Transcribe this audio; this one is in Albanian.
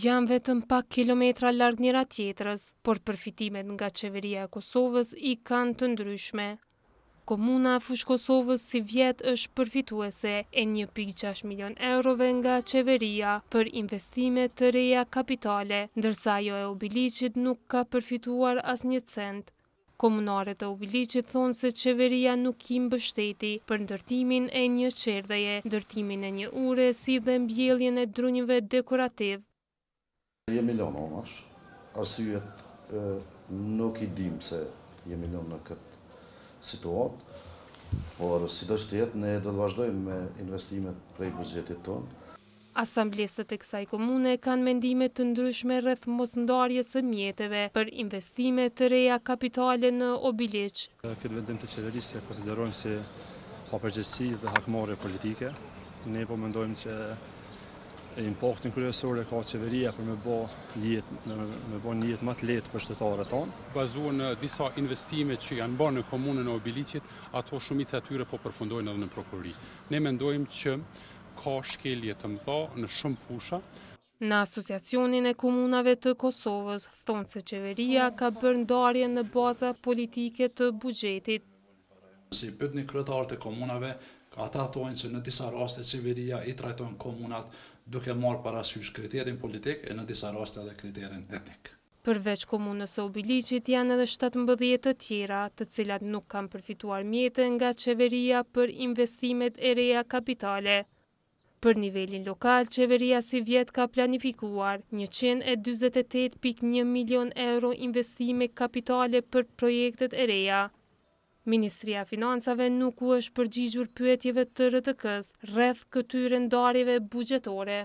janë vetëm pak kilometra larg njëra tjetrës, por përfitimet nga qeveria e Kosovës i kanë të ndryshme. Komuna Fush Kosovës si vjet është përfituese e 1.6 milion eurove nga qeveria për investime të reja kapitale, ndërsa jo e obiliqit nuk ka përfituar as një cent. Komunare të obiliqit thonë se qeveria nuk kim bështeti për ndërtimin e një qerdheje, ndërtimin e një ure si dhe mbjeljen e drunjëve dekorativë. Jemi milion omash, arsyet nuk i dim se jemi milion në këtë situatë, por si do shtetë ne do të vazhdojmë me investimet prej buzjetit tonë. Asambleset e kësaj komune kanë mendime të ndryshme rrëth mos ndarjes e mjetëve për investime të reja kapitale në obileq. Këtë vendim të qeverisë e konsiderojmë si papërgjësi dhe hakmore politike. Ne po mendojmë që e impactin kryesor e ka qeveria për me bo njët me bo njët më të letë për shtetarët tonë. Bazuar në disa investime që janë bërë në komunën e obilicit, ato shumit se atyre po përfundojnë edhe në prokurri. Ne mendojmë që ka shkelje të më në shumë fusha. Në asociacionin e komunave të Kosovës, thonë se qeveria ka bërë ndarje në baza politike të bugjetit. Si pëtë një kretar të komunave, Ata thonë që në disa raste qeveria i trajtojnë komunat duke marë parasysh kriterin politik e në disa raste edhe kriterin etnik. Përveç komunës e obiligjit janë edhe 17 të tjera, të cilat nuk kanë përfituar mjetën nga qeveria për investimet e reja kapitale. Për nivelin lokal, qeveria si vjet ka planifikuar 128.1 milion euro investime kapitale për projektet e reja. Ministria e Financave nuk u është përgjigjur pyetjeve të RTK-s rreth këtyre ndarjeve buxhetore.